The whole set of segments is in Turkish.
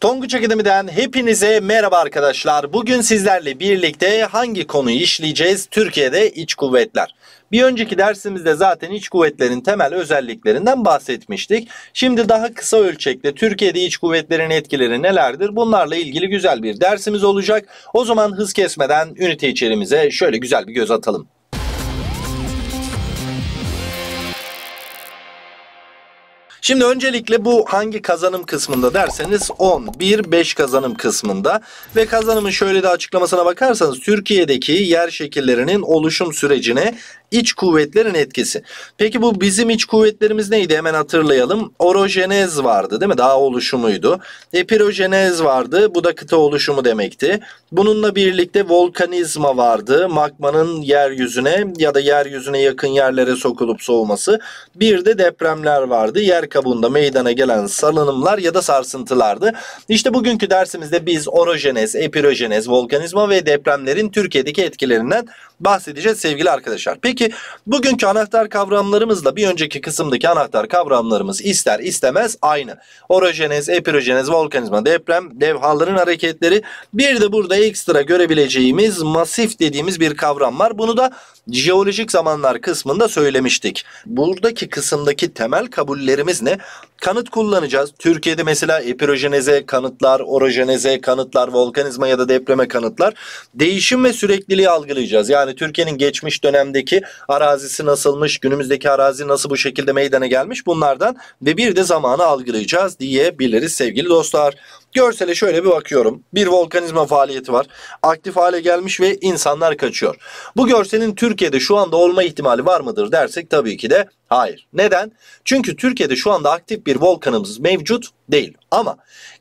Tonguç Akademi'den hepinize merhaba arkadaşlar. Bugün sizlerle birlikte hangi konuyu işleyeceğiz? Türkiye'de iç kuvvetler. Bir önceki dersimizde zaten iç kuvvetlerin temel özelliklerinden bahsetmiştik. Şimdi daha kısa ölçekte Türkiye'de iç kuvvetlerin etkileri nelerdir? Bunlarla ilgili güzel bir dersimiz olacak. O zaman hız kesmeden ünite içerimize şöyle güzel bir göz atalım. Şimdi öncelikle bu hangi kazanım kısmında derseniz 10, 1, 5 kazanım kısmında ve kazanımın şöyle de açıklamasına bakarsanız Türkiye'deki yer şekillerinin oluşum sürecine İç kuvvetlerin etkisi. Peki bu bizim iç kuvvetlerimiz neydi? Hemen hatırlayalım. Orojenez vardı değil mi? Dağ oluşumuydu. Epirojenez vardı. Bu da kıta oluşumu demekti. Bununla birlikte volkanizma vardı. Magmanın yeryüzüne ya da yeryüzüne yakın yerlere sokulup soğuması. Bir de depremler vardı. Yer kabuğunda meydana gelen salınımlar ya da sarsıntılardı. İşte bugünkü dersimizde biz orojenez, epirojenez, volkanizma ve depremlerin Türkiye'deki etkilerinden bahsedeceğiz sevgili arkadaşlar. Peki ki bugünkü anahtar kavramlarımızla bir önceki kısımdaki anahtar kavramlarımız ister istemez aynı. Orojenez, epirojeniz, volkanizma, deprem, levhaların hareketleri bir de burada ekstra görebileceğimiz masif dediğimiz bir kavram var. Bunu da jeolojik zamanlar kısmında söylemiştik. Buradaki kısımdaki temel kabullerimiz ne? Kanıt kullanacağız. Türkiye'de mesela epirojeneze kanıtlar, orojeneze kanıtlar, volkanizma ya da depreme kanıtlar. Değişim ve sürekliliği algılayacağız. Yani Türkiye'nin geçmiş dönemdeki arazisi nasılmış, günümüzdeki arazi nasıl bu şekilde meydana gelmiş bunlardan ve bir de zamanı algılayacağız diyebiliriz sevgili dostlar. Görsele şöyle bir bakıyorum. Bir volkanizma faaliyeti var. Aktif hale gelmiş ve insanlar kaçıyor. Bu görselin Türk Türkiye'de şu anda olma ihtimali var mıdır dersek tabii ki de hayır. Neden? Çünkü Türkiye'de şu anda aktif bir volkanımız mevcut değil. Ama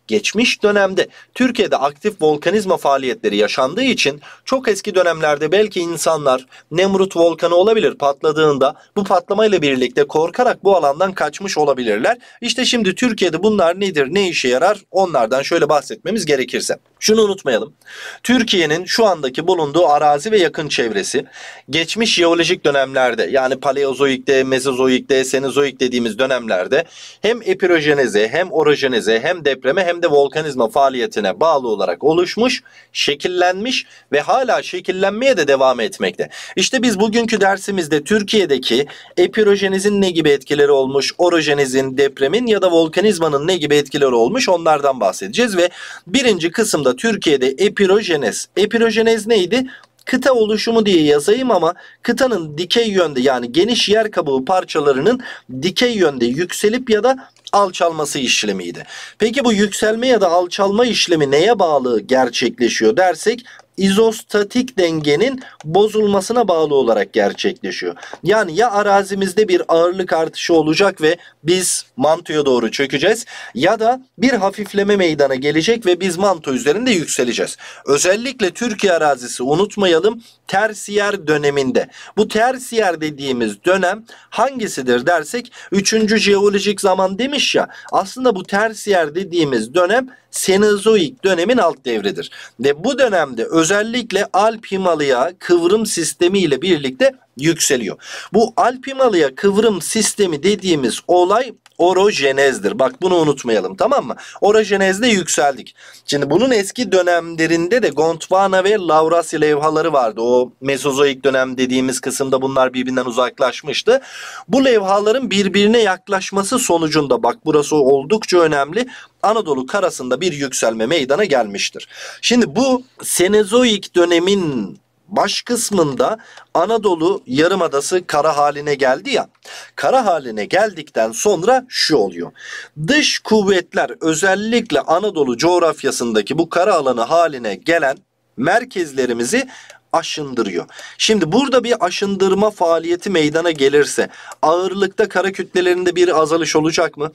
geçmiş dönemde Türkiye'de aktif volkanizma faaliyetleri yaşandığı için çok eski dönemlerde belki insanlar Nemrut volkanı olabilir patladığında bu patlamayla birlikte korkarak bu alandan kaçmış olabilirler. İşte şimdi Türkiye'de bunlar nedir, ne işe yarar onlardan şöyle bahsetmemiz gerekirse. Şunu unutmayalım. Türkiye'nin şu andaki bulunduğu arazi ve yakın çevresi geçmiş jeolojik dönemlerde yani paleozoikte, mezozoikte, senozoik dediğimiz dönemlerde hem epirojenize, hem orojenize hem depreme hem hem de volkanizma faaliyetine bağlı olarak oluşmuş, şekillenmiş ve hala şekillenmeye de devam etmekte. İşte biz bugünkü dersimizde Türkiye'deki epirojenizin ne gibi etkileri olmuş, orojenizin, depremin ya da volkanizmanın ne gibi etkileri olmuş onlardan bahsedeceğiz ve birinci kısımda Türkiye'de epirojeniz, epirojeniz neydi? kıta oluşumu diye yazayım ama kıtanın dikey yönde yani geniş yer kabuğu parçalarının dikey yönde yükselip ya da alçalması işlemiydi. Peki bu yükselme ya da alçalma işlemi neye bağlı gerçekleşiyor dersek izostatik dengenin bozulmasına bağlı olarak gerçekleşiyor. Yani ya arazimizde bir ağırlık artışı olacak ve biz mantoya doğru çökeceğiz ya da bir hafifleme meydana gelecek ve biz manto üzerinde yükseleceğiz. Özellikle Türkiye arazisi unutmayalım tersiyer döneminde. Bu tersiyer dediğimiz dönem hangisidir dersek 3. jeolojik zaman demiş ya aslında bu tersiyer dediğimiz dönem Senozoik dönemin alt devridir. Ve bu dönemde özellikle Alp Himalaya kıvrım sistemi ile birlikte yükseliyor. Bu Alp Himalaya kıvrım sistemi dediğimiz olay orojenezdir. Bak bunu unutmayalım tamam mı? Orojenezde yükseldik. Şimdi bunun eski dönemlerinde de Gondwana ve Laurasya levhaları vardı. O Mezozoik dönem dediğimiz kısımda bunlar birbirinden uzaklaşmıştı. Bu levhaların birbirine yaklaşması sonucunda bak burası oldukça önemli. Anadolu karasında bir yükselme meydana gelmiştir. Şimdi bu Senezoik dönemin baş kısmında Anadolu yarımadası kara haline geldi ya. Kara haline geldikten sonra şu oluyor. Dış kuvvetler özellikle Anadolu coğrafyasındaki bu kara alanı haline gelen merkezlerimizi aşındırıyor. Şimdi burada bir aşındırma faaliyeti meydana gelirse ağırlıkta kara kütlelerinde bir azalış olacak mı?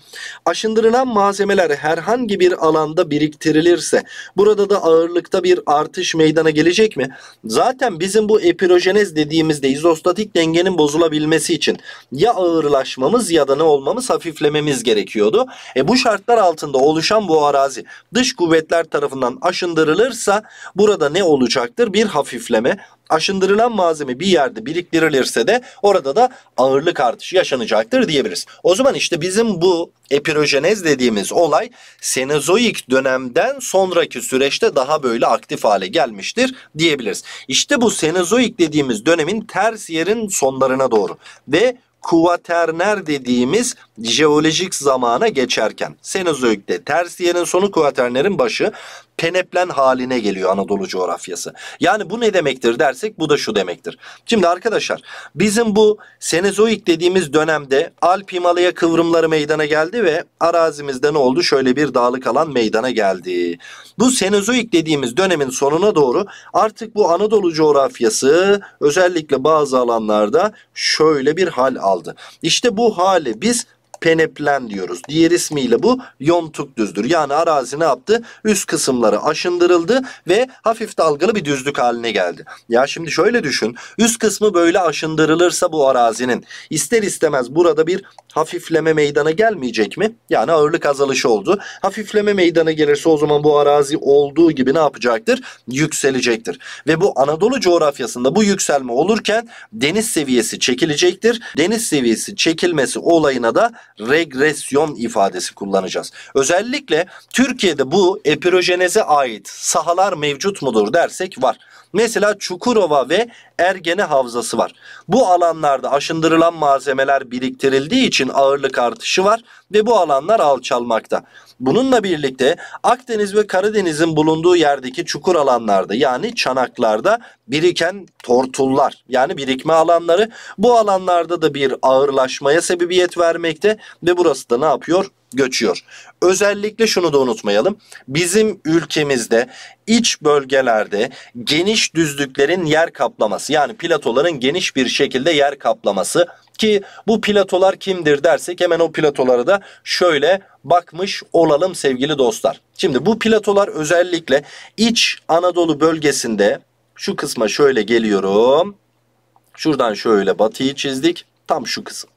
Aşındırılan malzemeler herhangi bir alanda biriktirilirse burada da ağırlıkta bir artış meydana gelecek mi? Zaten bizim bu epirojenez dediğimizde izostatik dengenin bozulabilmesi için ya ağırlaşmamız ya da ne olmamız hafiflememiz gerekiyordu. E bu şartlar altında oluşan bu arazi dış kuvvetler tarafından aşındırılırsa burada ne olacaktır? Bir hafifleme aşındırılan malzeme bir yerde biriktirilirse de orada da ağırlık artışı yaşanacaktır diyebiliriz. O zaman işte bizim bu epirojenez dediğimiz olay Senozoik dönemden sonraki süreçte daha böyle aktif hale gelmiştir diyebiliriz. İşte bu Senozoik dediğimiz dönemin ters yerin sonlarına doğru ve kuvaterner dediğimiz jeolojik zamana geçerken. Senozoik'te yerin sonu kuvaternerin başı keneplen haline geliyor Anadolu coğrafyası. Yani bu ne demektir dersek bu da şu demektir. Şimdi arkadaşlar bizim bu Senezoik dediğimiz dönemde Alp Himalaya kıvrımları meydana geldi ve arazimizde ne oldu? Şöyle bir dağlık alan meydana geldi. Bu Senezoik dediğimiz dönemin sonuna doğru artık bu Anadolu coğrafyası özellikle bazı alanlarda şöyle bir hal aldı. İşte bu hali biz peneplen diyoruz. Diğer ismiyle bu yontuk düzdür. Yani arazi ne yaptı? Üst kısımları aşındırıldı ve hafif dalgalı bir düzlük haline geldi. Ya şimdi şöyle düşün. Üst kısmı böyle aşındırılırsa bu arazinin ister istemez burada bir hafifleme meydana gelmeyecek mi? Yani ağırlık azalışı oldu. Hafifleme meydana gelirse o zaman bu arazi olduğu gibi ne yapacaktır? Yükselecektir. Ve bu Anadolu coğrafyasında bu yükselme olurken deniz seviyesi çekilecektir. Deniz seviyesi çekilmesi olayına da regresyon ifadesi kullanacağız. Özellikle Türkiye'de bu epirojeneze ait sahalar mevcut mudur dersek var. Mesela Çukurova ve Ergene Havzası var. Bu alanlarda aşındırılan malzemeler biriktirildiği için ağırlık artışı var ve bu alanlar alçalmakta. Bununla birlikte Akdeniz ve Karadeniz'in bulunduğu yerdeki çukur alanlarda yani çanaklarda biriken tortullar yani birikme alanları bu alanlarda da bir ağırlaşmaya sebebiyet vermekte ve burası da ne yapıyor? göçüyor. Özellikle şunu da unutmayalım. Bizim ülkemizde iç bölgelerde geniş düzlüklerin yer kaplaması yani platoların geniş bir şekilde yer kaplaması ki bu platolar kimdir dersek hemen o platolara da şöyle bakmış olalım sevgili dostlar. Şimdi bu platolar özellikle iç Anadolu bölgesinde şu kısma şöyle geliyorum. Şuradan şöyle batıyı çizdik. Tam şu kısım.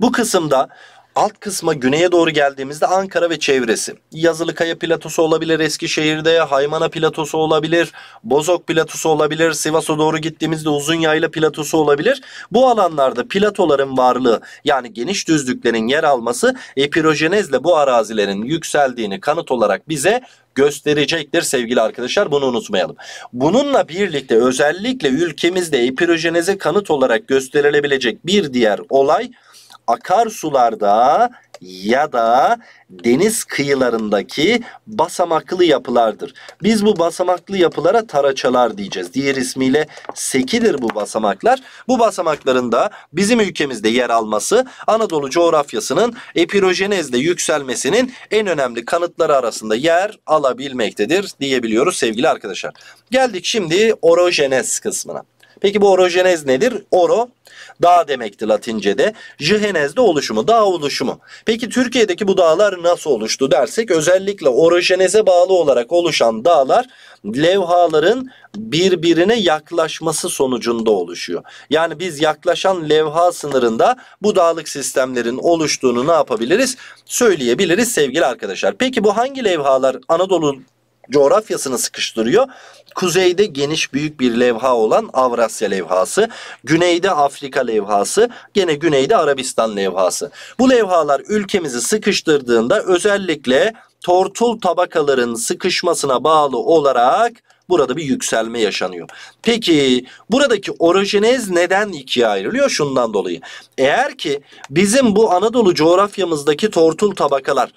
Bu kısımda Alt kısma güneye doğru geldiğimizde Ankara ve çevresi. Yazılıkaya platosu olabilir Eskişehir'de, Haymana platosu olabilir, Bozok platosu olabilir, Sivas'a doğru gittiğimizde Uzunyayla platosu olabilir. Bu alanlarda platoların varlığı yani geniş düzlüklerin yer alması epirojenezle bu arazilerin yükseldiğini kanıt olarak bize gösterecektir sevgili arkadaşlar bunu unutmayalım. Bununla birlikte özellikle ülkemizde epirojeneze kanıt olarak gösterilebilecek bir diğer olay akarsularda ya da deniz kıyılarındaki basamaklı yapılardır. Biz bu basamaklı yapılara taraçalar diyeceğiz. Diğer ismiyle sekidir bu basamaklar. Bu basamakların da bizim ülkemizde yer alması Anadolu coğrafyasının epirojenezde yükselmesinin en önemli kanıtları arasında yer alabilmektedir diyebiliyoruz sevgili arkadaşlar. Geldik şimdi orojenez kısmına. Peki bu orojenez nedir? Oro dağ demekti Latince'de. Jihenez de oluşumu, dağ oluşumu. Peki Türkiye'deki bu dağlar nasıl oluştu dersek özellikle orojeneze bağlı olarak oluşan dağlar levhaların birbirine yaklaşması sonucunda oluşuyor. Yani biz yaklaşan levha sınırında bu dağlık sistemlerin oluştuğunu ne yapabiliriz? Söyleyebiliriz sevgili arkadaşlar. Peki bu hangi levhalar Anadolu'nun coğrafyasını sıkıştırıyor. Kuzeyde geniş büyük bir levha olan Avrasya levhası, güneyde Afrika levhası, gene güneyde Arabistan levhası. Bu levhalar ülkemizi sıkıştırdığında özellikle tortul tabakaların sıkışmasına bağlı olarak burada bir yükselme yaşanıyor. Peki buradaki orojenez neden ikiye ayrılıyor? Şundan dolayı. Eğer ki bizim bu Anadolu coğrafyamızdaki tortul tabakalar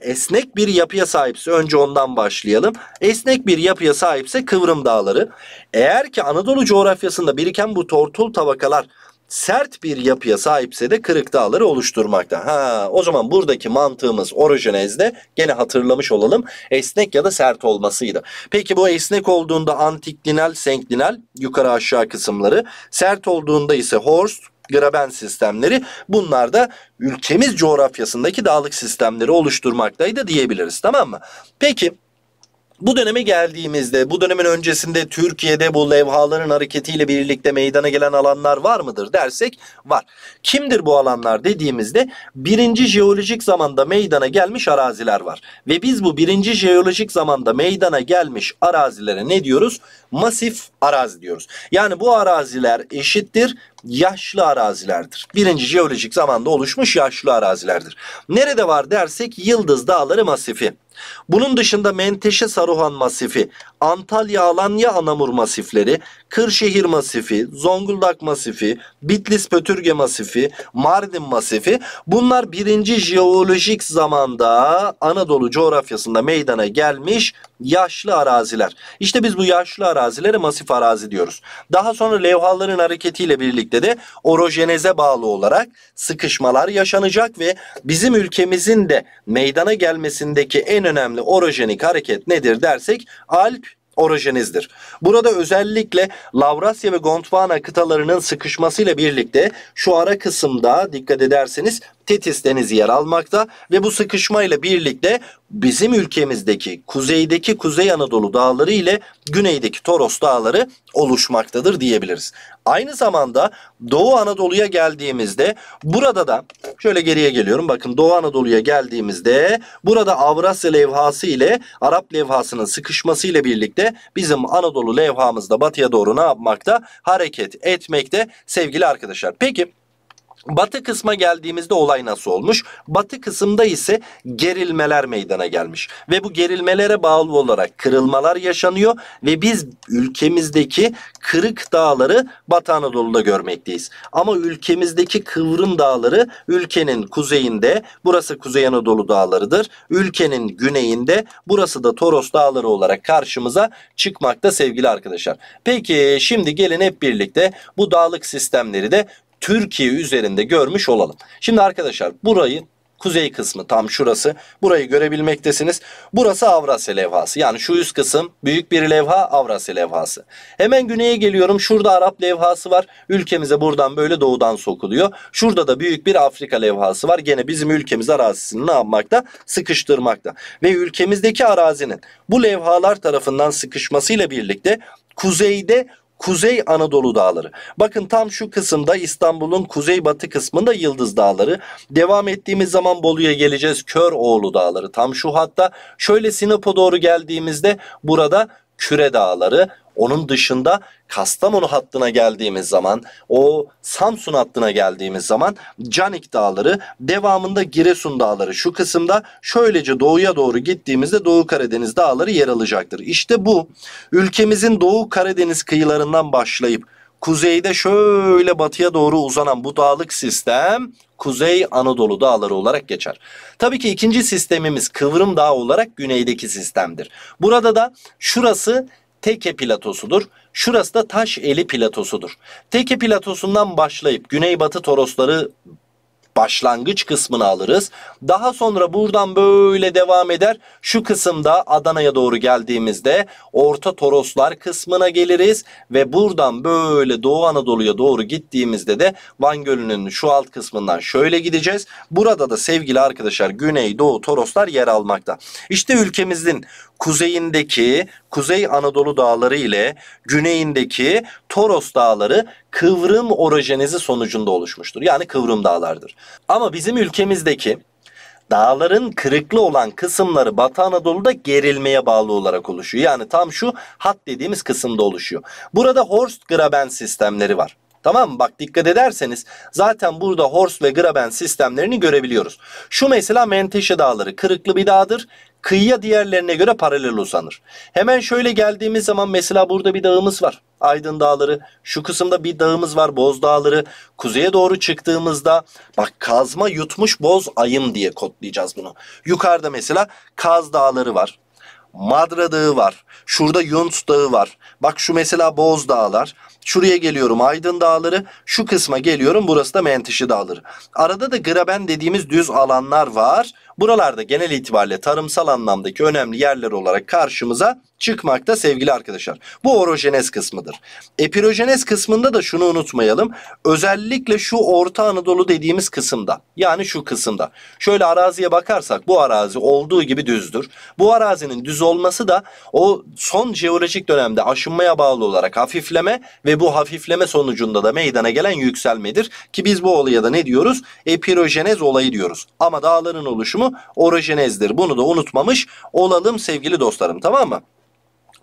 esnek bir yapıya sahipse önce ondan başlayalım. Esnek bir yapıya sahipse kıvrım dağları. Eğer ki Anadolu coğrafyasında biriken bu tortul tabakalar sert bir yapıya sahipse de kırık dağları oluşturmakta. Ha, o zaman buradaki mantığımız orijinezde gene hatırlamış olalım. Esnek ya da sert olmasıydı. Peki bu esnek olduğunda antiklinal, senklinal yukarı aşağı kısımları. Sert olduğunda ise horst, graben sistemleri bunlar da ülkemiz coğrafyasındaki dağlık sistemleri oluşturmaktaydı diyebiliriz tamam mı? Peki bu döneme geldiğimizde bu dönemin öncesinde Türkiye'de bu levhaların hareketiyle birlikte meydana gelen alanlar var mıdır dersek var. Kimdir bu alanlar dediğimizde birinci jeolojik zamanda meydana gelmiş araziler var. Ve biz bu birinci jeolojik zamanda meydana gelmiş arazilere ne diyoruz? Masif arazi diyoruz. Yani bu araziler eşittir yaşlı arazilerdir. Birinci jeolojik zamanda oluşmuş yaşlı arazilerdir. Nerede var dersek Yıldız Dağları masifi. Bunun dışında Menteşe Saruhan Masifi, Antalya Alanya Anamur Masifleri, Kırşehir Masifi, Zonguldak Masifi, Bitlis Pötürge Masifi, Mardin Masifi bunlar birinci jeolojik zamanda Anadolu coğrafyasında meydana gelmiş yaşlı araziler. İşte biz bu yaşlı arazilere masif arazi diyoruz. Daha sonra levhaların hareketiyle birlikte de orojeneze bağlı olarak sıkışmalar yaşanacak ve bizim ülkemizin de meydana gelmesindeki en önemli orojenik hareket nedir dersek Alp orojenizdir. Burada özellikle Lavrasya ve Gondwana kıtalarının sıkışmasıyla birlikte şu ara kısımda dikkat ederseniz Tetis denizi yer almakta ve bu sıkışmayla birlikte bizim ülkemizdeki kuzeydeki Kuzey Anadolu dağları ile güneydeki Toros dağları oluşmaktadır diyebiliriz. Aynı zamanda Doğu Anadolu'ya geldiğimizde burada da şöyle geriye geliyorum bakın Doğu Anadolu'ya geldiğimizde burada Avrasya levhası ile Arap levhasının sıkışması ile birlikte bizim Anadolu levhamızda batıya doğru ne yapmakta? Hareket etmekte sevgili arkadaşlar. Peki Batı kısma geldiğimizde olay nasıl olmuş? Batı kısımda ise gerilmeler meydana gelmiş ve bu gerilmelere bağlı olarak kırılmalar yaşanıyor ve biz ülkemizdeki kırık dağları Batı Anadolu'da görmekteyiz. Ama ülkemizdeki kıvrım dağları ülkenin kuzeyinde, burası Kuzey Anadolu dağlarıdır. Ülkenin güneyinde, burası da Toros dağları olarak karşımıza çıkmakta sevgili arkadaşlar. Peki şimdi gelin hep birlikte bu dağlık sistemleri de Türkiye üzerinde görmüş olalım. Şimdi arkadaşlar burayı kuzey kısmı tam şurası. Burayı görebilmektesiniz. Burası Avrasya levhası. Yani şu üst kısım büyük bir levha Avrasya levhası. Hemen güneye geliyorum. Şurada Arap levhası var. Ülkemize buradan böyle doğudan sokuluyor. Şurada da büyük bir Afrika levhası var. Gene bizim ülkemiz arazisini ne yapmakta? Sıkıştırmakta. Ve ülkemizdeki arazinin bu levhalar tarafından sıkışmasıyla birlikte kuzeyde Kuzey Anadolu Dağları. Bakın tam şu kısımda İstanbul'un kuzeybatı kısmında Yıldız Dağları. Devam ettiğimiz zaman Bolu'ya geleceğiz. Kör Oğlu Dağları tam şu hatta. Şöyle Sinop'a doğru geldiğimizde burada Küre Dağları. Onun dışında Kastamonu hattına geldiğimiz zaman o Samsun hattına geldiğimiz zaman Canik Dağları devamında Giresun Dağları şu kısımda şöylece doğuya doğru gittiğimizde Doğu Karadeniz Dağları yer alacaktır. İşte bu ülkemizin Doğu Karadeniz kıyılarından başlayıp kuzeyde şöyle batıya doğru uzanan bu dağlık sistem Kuzey Anadolu dağları olarak geçer. Tabii ki ikinci sistemimiz Kıvrım Dağı olarak güneydeki sistemdir. Burada da şurası Teke platosudur. Şurası da Taş Eli platosudur. Teke platosundan başlayıp güneybatı Torosları başlangıç kısmını alırız. Daha sonra buradan böyle devam eder. Şu kısımda Adana'ya doğru geldiğimizde Orta Toroslar kısmına geliriz ve buradan böyle Doğu Anadolu'ya doğru gittiğimizde de Van Gölü'nün şu alt kısmından şöyle gideceğiz. Burada da sevgili arkadaşlar Güney Doğu Toroslar yer almakta. İşte ülkemizin kuzeyindeki Kuzey Anadolu dağları ile güneyindeki Toros dağları kıvrım orojenizi sonucunda oluşmuştur. Yani kıvrım dağlardır. Ama bizim ülkemizdeki dağların kırıklı olan kısımları Batı Anadolu'da gerilmeye bağlı olarak oluşuyor. Yani tam şu hat dediğimiz kısımda oluşuyor. Burada Horst Graben sistemleri var. Tamam mı? Bak dikkat ederseniz zaten burada Horst ve Graben sistemlerini görebiliyoruz. Şu mesela Menteşe Dağları kırıklı bir dağdır kıyıya diğerlerine göre paralel uzanır. Hemen şöyle geldiğimiz zaman mesela burada bir dağımız var. Aydın Dağları. Şu kısımda bir dağımız var. Boz Dağları. Kuzeye doğru çıktığımızda bak kazma yutmuş boz ayım diye kodlayacağız bunu. Yukarıda mesela Kaz Dağları var. Madra Dağı var. Şurada Yunt Dağı var. Bak şu mesela Boz Dağlar. Şuraya geliyorum Aydın Dağları. Şu kısma geliyorum burası da Mentişi Dağları. Arada da Graben dediğimiz düz alanlar var. Buralarda genel itibariyle tarımsal anlamdaki önemli yerler olarak karşımıza çıkmakta sevgili arkadaşlar. Bu orojenez kısmıdır. Epirojenez kısmında da şunu unutmayalım. Özellikle şu Orta Anadolu dediğimiz kısımda yani şu kısımda. Şöyle araziye bakarsak bu arazi olduğu gibi düzdür. Bu arazinin düz olması da o son jeolojik dönemde aşınmaya bağlı olarak hafifleme ve bu hafifleme sonucunda da meydana gelen yükselmedir. Ki biz bu olaya da ne diyoruz? Epirojenez olayı diyoruz. Ama dağların oluşumu orojenezdir. Bunu da unutmamış olalım sevgili dostlarım tamam mı?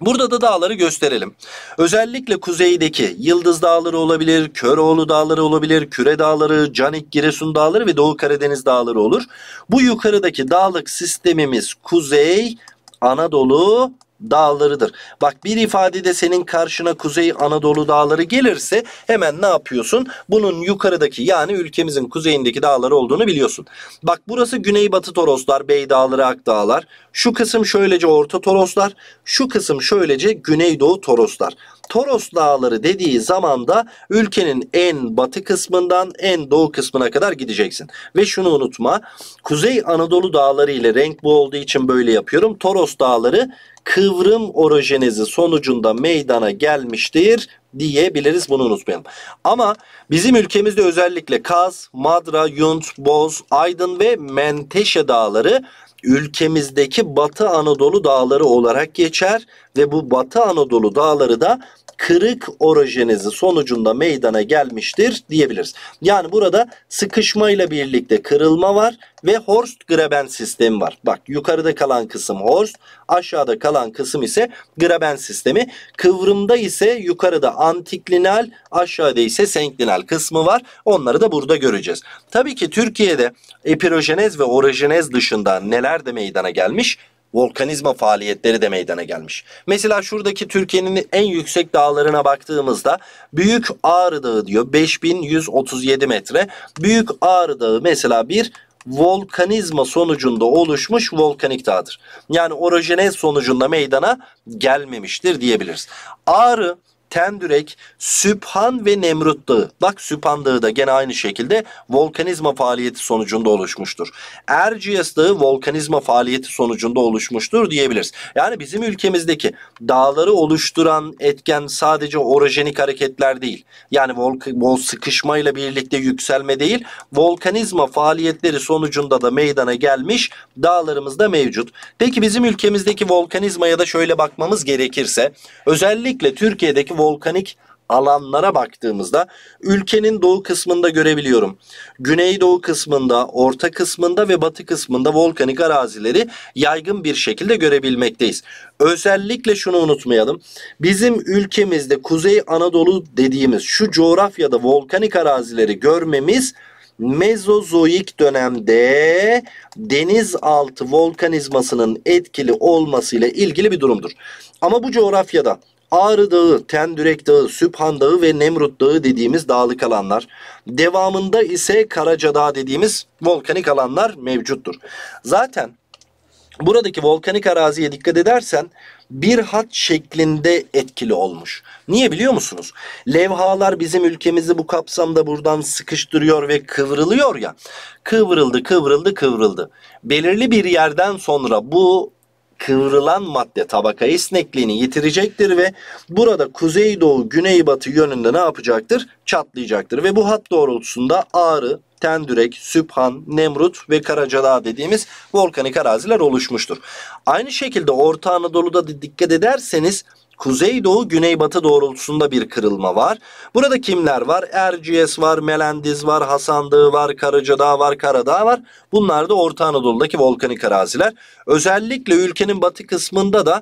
Burada da dağları gösterelim. Özellikle kuzeydeki Yıldız Dağları olabilir, Köroğlu Dağları olabilir, Küre Dağları, Canik Giresun Dağları ve Doğu Karadeniz Dağları olur. Bu yukarıdaki dağlık sistemimiz Kuzey Anadolu dağlarıdır. Bak bir ifadede senin karşına Kuzey Anadolu dağları gelirse hemen ne yapıyorsun? Bunun yukarıdaki yani ülkemizin kuzeyindeki dağları olduğunu biliyorsun. Bak burası Güneybatı Toroslar, Bey Dağları, Ak Dağlar. Şu kısım şöylece Orta Toroslar, şu kısım şöylece Güneydoğu Toroslar. Toros Dağları dediği zaman da ülkenin en batı kısmından en doğu kısmına kadar gideceksin. Ve şunu unutma, Kuzey Anadolu Dağları ile renk bu olduğu için böyle yapıyorum. Toros Dağları kıvrım orojenizi sonucunda meydana gelmiştir diyebiliriz bunu unutmayalım. Ama bizim ülkemizde özellikle Kaz, Madra, Yunt, Boz, Aydın ve Menteşe dağları ülkemizdeki Batı Anadolu dağları olarak geçer ve bu Batı Anadolu dağları da kırık orojenizi sonucunda meydana gelmiştir diyebiliriz. Yani burada sıkışmayla birlikte kırılma var ve Horst Graben sistemi var. Bak yukarıda kalan kısım Horst, aşağıda kalan kısım ise Graben sistemi. Kıvrımda ise yukarıda antiklinal, aşağıda ise senklinal kısmı var. Onları da burada göreceğiz. Tabii ki Türkiye'de epirojenez ve orojenez dışında neler de meydana gelmiş? volkanizma faaliyetleri de meydana gelmiş. Mesela şuradaki Türkiye'nin en yüksek dağlarına baktığımızda Büyük Ağrı Dağı diyor 5137 metre. Büyük Ağrı Dağı mesela bir volkanizma sonucunda oluşmuş volkanik dağdır. Yani orojenez sonucunda meydana gelmemiştir diyebiliriz. Ağrı Tendürek, Süphan ve Nemrut Dağı. Bak Süphan Dağı da gene aynı şekilde volkanizma faaliyeti sonucunda oluşmuştur. Erciyes Dağı volkanizma faaliyeti sonucunda oluşmuştur diyebiliriz. Yani bizim ülkemizdeki dağları oluşturan etken sadece orojenik hareketler değil. Yani volk, vol sıkışmayla birlikte yükselme değil, volkanizma faaliyetleri sonucunda da meydana gelmiş dağlarımız da mevcut. Peki bizim ülkemizdeki volkanizmaya da şöyle bakmamız gerekirse özellikle Türkiye'deki volkanik alanlara baktığımızda ülkenin doğu kısmında görebiliyorum. Güneydoğu kısmında, orta kısmında ve batı kısmında volkanik arazileri yaygın bir şekilde görebilmekteyiz. Özellikle şunu unutmayalım. Bizim ülkemizde Kuzey Anadolu dediğimiz şu coğrafyada volkanik arazileri görmemiz Mezozoik dönemde denizaltı volkanizmasının etkili olmasıyla ilgili bir durumdur. Ama bu coğrafyada Ağrı Dağı, Tendürek Dağı, Sübhan Dağı ve Nemrut Dağı dediğimiz dağlık alanlar. Devamında ise Karaca Dağı dediğimiz volkanik alanlar mevcuttur. Zaten buradaki volkanik araziye dikkat edersen bir hat şeklinde etkili olmuş. Niye biliyor musunuz? Levhalar bizim ülkemizi bu kapsamda buradan sıkıştırıyor ve kıvrılıyor ya. Kıvrıldı, kıvrıldı, kıvrıldı. Belirli bir yerden sonra bu kıvrılan madde tabaka esnekliğini yitirecektir ve burada kuzeydoğu güneybatı yönünde ne yapacaktır? Çatlayacaktır ve bu hat doğrultusunda Ağrı, Tendürek, Sübhan, Nemrut ve Karacadağ dediğimiz volkanik araziler oluşmuştur. Aynı şekilde Orta Anadolu'da dikkat ederseniz Kuzeydoğu güneybatı doğrultusunda bir kırılma var. Burada kimler var? Erciyes var, Melendiz var, Hasan Dağı var, Karacadağ var, Karadağ var. Bunlar da Orta Anadolu'daki volkanik araziler. Özellikle ülkenin batı kısmında da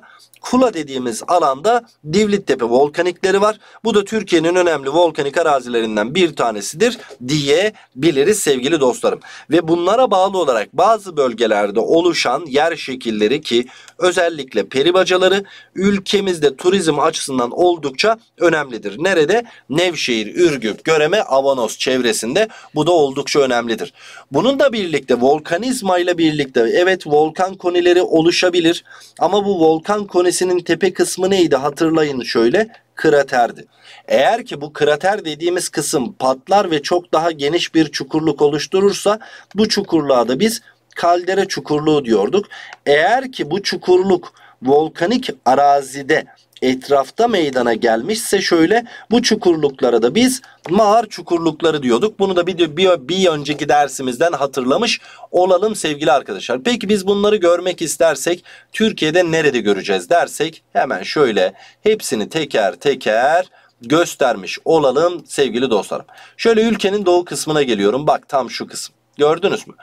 Kula dediğimiz alanda Divlittepe volkanikleri var. Bu da Türkiye'nin önemli volkanik arazilerinden bir tanesidir diyebiliriz sevgili dostlarım. Ve bunlara bağlı olarak bazı bölgelerde oluşan yer şekilleri ki özellikle peribacaları ülkemizde turizm açısından oldukça önemlidir. Nerede? Nevşehir, Ürgüp, Göreme, Avanos çevresinde bu da oldukça önemlidir. Bunun da birlikte volkanizma ile birlikte evet volkan konileri oluşabilir ama bu volkan konisi tepesinin tepe kısmı neydi hatırlayın şöyle kraterdi. Eğer ki bu krater dediğimiz kısım patlar ve çok daha geniş bir çukurluk oluşturursa bu çukurluğa da biz kaldere çukurluğu diyorduk. Eğer ki bu çukurluk volkanik arazide etrafta meydana gelmişse şöyle bu çukurluklara da biz mağar çukurlukları diyorduk. Bunu da bir, bir, bir önceki dersimizden hatırlamış olalım sevgili arkadaşlar. Peki biz bunları görmek istersek Türkiye'de nerede göreceğiz dersek hemen şöyle hepsini teker teker göstermiş olalım sevgili dostlarım. Şöyle ülkenin doğu kısmına geliyorum. Bak tam şu kısım. Gördünüz mü?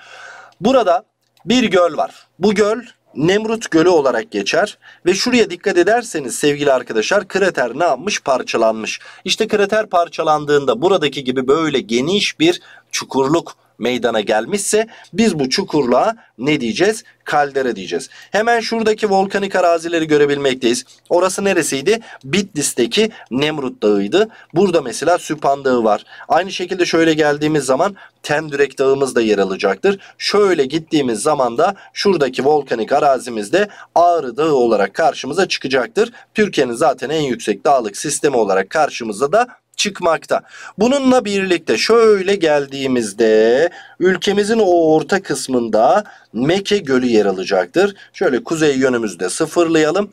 Burada bir göl var. Bu göl Nemrut Gölü olarak geçer ve şuraya dikkat ederseniz sevgili arkadaşlar krater ne yapmış parçalanmış. İşte krater parçalandığında buradaki gibi böyle geniş bir çukurluk meydana gelmişse biz bu çukurluğa ne diyeceğiz? Kaldera diyeceğiz. Hemen şuradaki volkanik arazileri görebilmekteyiz. Orası neresiydi? Bitlis'teki Nemrut Dağı'ydı. Burada mesela Süphan Dağı var. Aynı şekilde şöyle geldiğimiz zaman Tendürek Dağımız da yer alacaktır. Şöyle gittiğimiz zaman da şuradaki volkanik arazimizde Ağrı Dağı olarak karşımıza çıkacaktır. Türkiye'nin zaten en yüksek dağlık sistemi olarak karşımıza da çıkmakta. Bununla birlikte şöyle geldiğimizde ülkemizin o orta kısmında Meke Gölü yer alacaktır. Şöyle kuzey yönümüzde sıfırlayalım.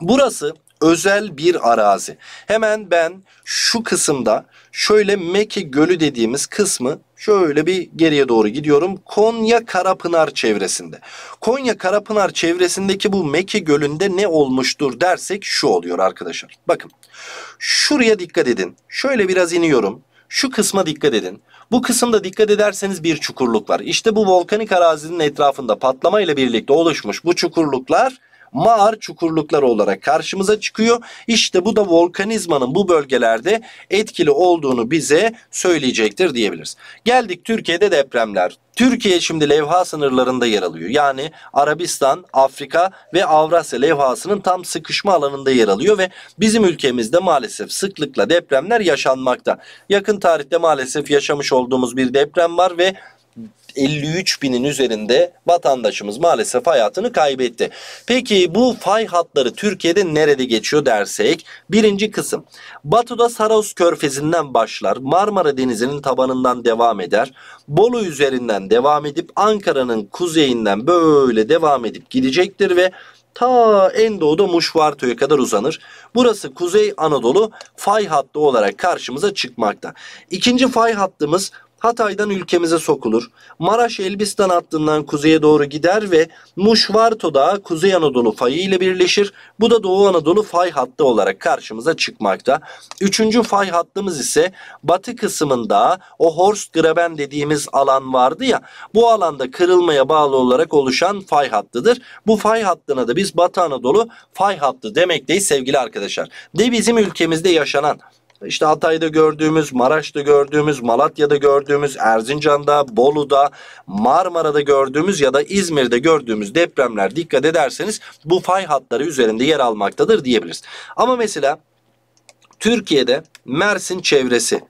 Burası özel bir arazi. Hemen ben şu kısımda şöyle Mekke Gölü dediğimiz kısmı şöyle bir geriye doğru gidiyorum. Konya Karapınar çevresinde. Konya Karapınar çevresindeki bu Mekke Gölü'nde ne olmuştur dersek şu oluyor arkadaşlar. Bakın şuraya dikkat edin. Şöyle biraz iniyorum. Şu kısma dikkat edin. Bu kısımda dikkat ederseniz bir çukurluk var. İşte bu volkanik arazinin etrafında patlama ile birlikte oluşmuş bu çukurluklar mağar çukurluklar olarak karşımıza çıkıyor. İşte bu da volkanizmanın bu bölgelerde etkili olduğunu bize söyleyecektir diyebiliriz. Geldik Türkiye'de depremler. Türkiye şimdi levha sınırlarında yer alıyor. Yani Arabistan, Afrika ve Avrasya levhasının tam sıkışma alanında yer alıyor ve bizim ülkemizde maalesef sıklıkla depremler yaşanmakta. Yakın tarihte maalesef yaşamış olduğumuz bir deprem var ve 53 binin üzerinde vatandaşımız maalesef hayatını kaybetti. Peki bu fay hatları Türkiye'de nerede geçiyor dersek? Birinci kısım. Batı'da Saros Körfezi'nden başlar. Marmara Denizi'nin tabanından devam eder. Bolu üzerinden devam edip Ankara'nın kuzeyinden böyle devam edip gidecektir ve ta en doğuda Muş Varto'ya kadar uzanır. Burası Kuzey Anadolu fay hattı olarak karşımıza çıkmakta. İkinci fay hattımız Hatay'dan ülkemize sokulur. Maraş Elbistan hattından kuzeye doğru gider ve Muş Varto Dağı Kuzey Anadolu fayı ile birleşir. Bu da Doğu Anadolu fay hattı olarak karşımıza çıkmakta. Üçüncü fay hattımız ise batı kısmında o Horst Graben dediğimiz alan vardı ya bu alanda kırılmaya bağlı olarak oluşan fay hattıdır. Bu fay hattına da biz Batı Anadolu fay hattı demekteyiz sevgili arkadaşlar. De bizim ülkemizde yaşanan işte Hatay'da gördüğümüz, Maraş'ta gördüğümüz, Malatya'da gördüğümüz, Erzincan'da, Bolu'da, Marmara'da gördüğümüz ya da İzmir'de gördüğümüz depremler dikkat ederseniz bu fay hatları üzerinde yer almaktadır diyebiliriz. Ama mesela Türkiye'de Mersin çevresi,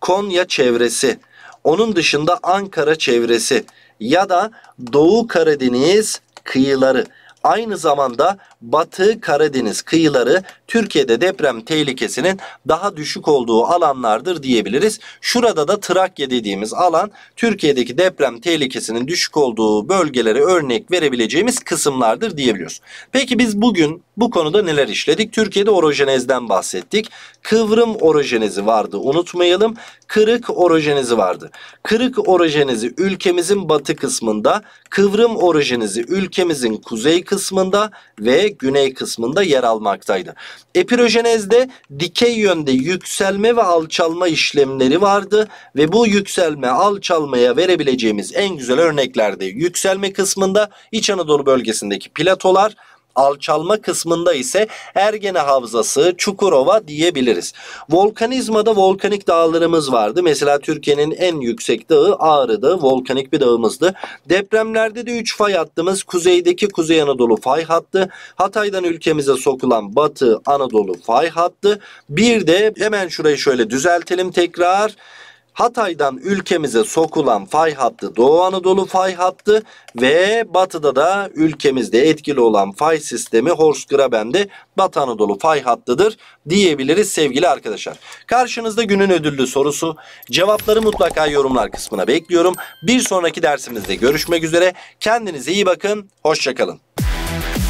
Konya çevresi, onun dışında Ankara çevresi ya da Doğu Karadeniz kıyıları aynı zamanda Batı Karadeniz kıyıları Türkiye'de deprem tehlikesinin daha düşük olduğu alanlardır diyebiliriz. Şurada da Trakya dediğimiz alan Türkiye'deki deprem tehlikesinin düşük olduğu bölgelere örnek verebileceğimiz kısımlardır diyebiliyoruz. Peki biz bugün bu konuda neler işledik? Türkiye'de orojenezden bahsettik. Kıvrım orojenezi vardı unutmayalım. Kırık orojenizi vardı. Kırık orojenizi ülkemizin batı kısmında, kıvrım orojenizi ülkemizin kuzey kısmında ve güney kısmında yer almaktaydı. Epirojenezde dikey yönde yükselme ve alçalma işlemleri vardı ve bu yükselme alçalmaya verebileceğimiz en güzel örneklerde Yükselme kısmında İç Anadolu bölgesindeki platolar alçalma kısmında ise Ergene Havzası, Çukurova diyebiliriz. Volkanizmada volkanik dağlarımız vardı. Mesela Türkiye'nin en yüksek dağı Ağrı'dı. Volkanik bir dağımızdı. Depremlerde de 3 fay hattımız kuzeydeki Kuzey Anadolu fay hattı. Hatay'dan ülkemize sokulan Batı Anadolu fay hattı. Bir de hemen şurayı şöyle düzeltelim tekrar. Hatay'dan ülkemize sokulan fay hattı Doğu Anadolu fay hattı ve batıda da ülkemizde etkili olan fay sistemi Horsgraben'de Batı Anadolu fay hattıdır diyebiliriz sevgili arkadaşlar. Karşınızda günün ödüllü sorusu. Cevapları mutlaka yorumlar kısmına bekliyorum. Bir sonraki dersimizde görüşmek üzere. Kendinize iyi bakın. Hoşçakalın.